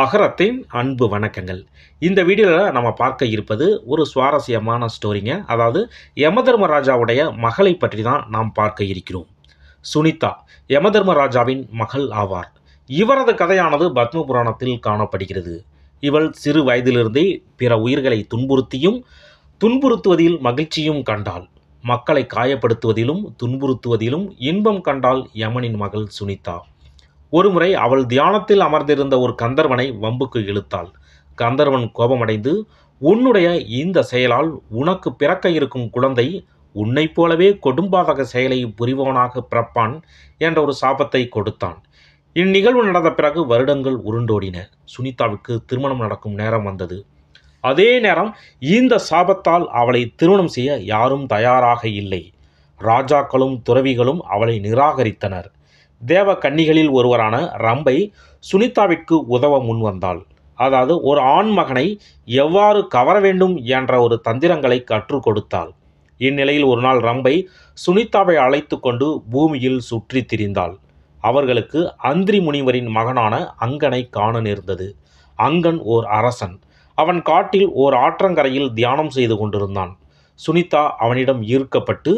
அகரத்தின் அன்பு வணக்கங்கள் இந்த வீடியோவில் நம்ம பார்க்க இருப்பது ஒரு சுவாரஸ்யமான ஸ்டோரிங்க அதாவது யமதர்மராஜாவுடைய மகளை பற்றி தான் நாம் பார்க்க இருக்கிறோம் சுனிதா யமதர்மராஜாவின் மகள் ஆவார் இவரது கதையானது பத்ம புராணத்தில் காணப்படுகிறது இவள் சிறு வயதிலிருந்தே பிற உயிர்களை துன்புறுத்தியும் துன்புறுத்துவதில் மகிழ்ச்சியும் கண்டாள் மக்களை காயப்படுத்துவதிலும் துன்புறுத்துவதிலும் இன்பம் கண்டாள் யமனின் மகள் சுனிதா ஒருமுறை அவள் தியானத்தில் அமர்ந்திருந்த ஒரு கந்தர்வனை வம்புக்கு இழுத்தாள் கந்தர்வன் கோபமடைந்து உன்னுடைய இந்த செயலால் உனக்கு பிறக்க இருக்கும் குழந்தை உன்னைப் போலவே கொடும்பாதக செயலை புரிபவனாக பிறப்பான் என்ற ஒரு சாபத்தை கொடுத்தான் இந்நிகழ்வு நடந்த பிறகு வருடங்கள் உருண்டோடின சுனிதாவுக்கு திருமணம் நடக்கும் நேரம் வந்தது அதே நேரம் இந்த சாபத்தால் அவளை திருமணம் செய்ய யாரும் தயாராக இல்லை ராஜாக்களும் துறவிகளும் அவளை நிராகரித்தனர் தேவ கன்னிகளில் ஒருவரான ரம்பை சுனிதாவிற்கு உதவ முன்வந்தாள் அதாவது ஒரு ஆண் மகனை எவ்வாறு கவர வேண்டும் என்ற ஒரு தந்திரங்களை கற்றுக் கொடுத்தாள் இந்நிலையில் ஒரு நாள் ரம்பை சுனிதாவை அழைத்து கொண்டு பூமியில் சுற்றி திரிந்தாள் அவர்களுக்கு அந்திரி முனிவரின் மகனான அங்கனை காண நேர்ந்தது அங்கன் ஓர் அரசன் அவன் காட்டில் ஓர் ஆற்றங்கரையில் தியானம் செய்து கொண்டிருந்தான் சுனிதா அவனிடம் ஈர்க்கப்பட்டு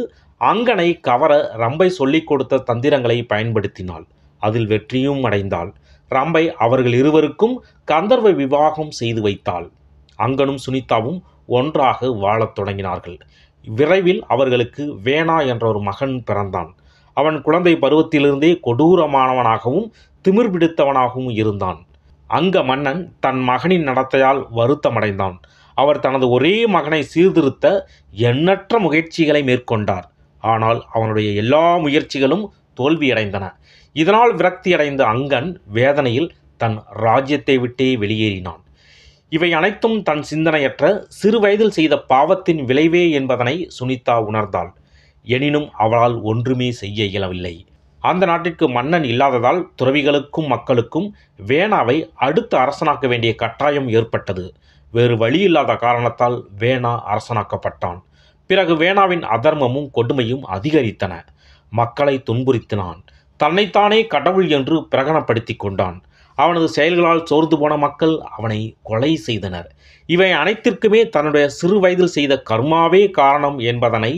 அங்கனை கவர ரம்பை சொல்லிக் கொடுத்த தந்திரங்களை பயன்படுத்தினாள் அதில் வெற்றியும் அடைந்தாள் ரம்பை அவர்கள் இருவருக்கும் கந்தர்வ விவாகம் செய்து வைத்தாள் அங்கனும் சுனிதாவும் ஒன்றாக வாழத் தொடங்கினார்கள் விரைவில் அவர்களுக்கு வேணா என்ற ஒரு மகன் பிறந்தான் அவன் குழந்தை பருவத்திலிருந்தே கொடூரமானவனாகவும் திமிர் பிடித்தவனாகவும் இருந்தான் அங்க மன்னன் தன் மகனின் நடத்தையால் வருத்தமடைந்தான் அவர் தனது ஒரே மகனை சீர்திருத்த எண்ணற்ற முயற்சிகளை மேற்கொண்டார் ஆனால் அவனுடைய எல்லா முயற்சிகளும் தோல்வியடைந்தன இதனால் விரக்தியடைந்த அங்கன் வேதனையில் தன் ராஜ்யத்தை விட்டே வெளியேறினான் இவை அனைத்தும் தன் சிந்தனையற்ற சிறு வயதில் செய்த பாவத்தின் விளைவே என்பதனை சுனிதா உணர்ந்தாள் எனினும் அவளால் ஒன்றுமே செய்ய இயலவில்லை அந்த நாட்டிற்கு மன்னன் இல்லாததால் துறவிகளுக்கும் மக்களுக்கும் வேணாவை அடுத்து அரசனாக்க வேண்டிய கட்டாயம் ஏற்பட்டது வேறு வழியில்லாத காரணத்தால் வேணா அரசனாக்கப்பட்டான் பிறகு வேணாவின் அதர்மமும் கொடுமையும் அதிகரித்தன மக்களை துன்புறுத்தினான் தன்னைத்தானே கடவுள் என்று பிரகடனப்படுத்தி கொண்டான் அவனது செயல்களால் சோர்ந்து போன மக்கள் அவனை கொலை செய்தனர் இவை அனைத்திற்குமே தன்னுடைய சிறு வயதில் செய்த கர்மாவே காரணம் என்பதனை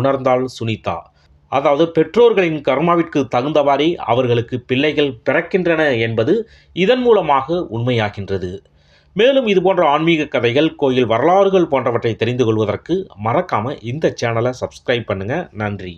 உணர்ந்தாள் சுனிதா அதாவது பெற்றோர்களின் கர்மாவிற்கு தகுந்தவாறே அவர்களுக்கு பிள்ளைகள் பிறக்கின்றன என்பது இதன் மூலமாக உண்மையாகின்றது மேலும் இது போன்ற ஆன்மீக கதைகள் கோயில் வரலாறுகள் போன்றவற்றை தெரிந்து கொள்வதற்கு மறக்காமல் இந்த சேனலை சப்ஸ்கிரைப் பண்ணுங்கள் நன்றி